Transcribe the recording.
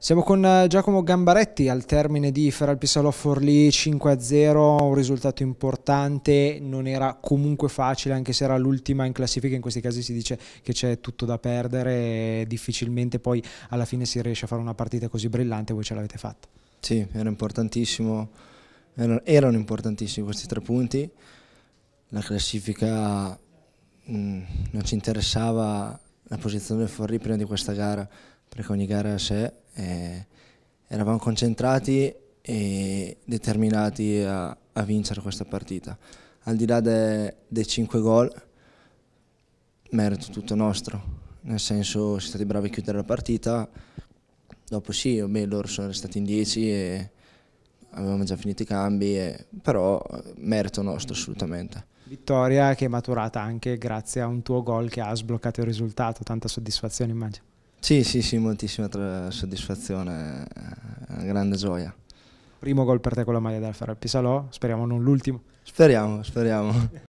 Siamo con eh, Giacomo Gambaretti al termine di Feralpisalò Forlì 5-0, un risultato importante, non era comunque facile anche se era l'ultima in classifica, in questi casi si dice che c'è tutto da perdere, difficilmente poi alla fine si riesce a fare una partita così brillante, voi ce l'avete fatta. Sì, era importantissimo, erano importantissimi questi tre punti, la classifica mh, mm, non ci interessava la posizione del Forlì prima di questa gara, perché ogni gara a sé eh, eravamo concentrati e determinati a, a, vincere questa partita. Al di là dei de 5 gol, merito tutto nostro, nel senso siete stati bravi a chiudere la partita, dopo sì, beh, loro sono restati in 10 e avevamo già finito i cambi, e, però merito nostro assolutamente. Vittoria che è maturata anche grazie a un tuo gol che ha sbloccato il risultato, tanta soddisfazione immagino. Sì, sì, sì, moltissima soddisfazione, eh, grande gioia. Primo gol per te con la maglia del fare al Pisalò, speriamo non l'ultimo. Speriamo, speriamo.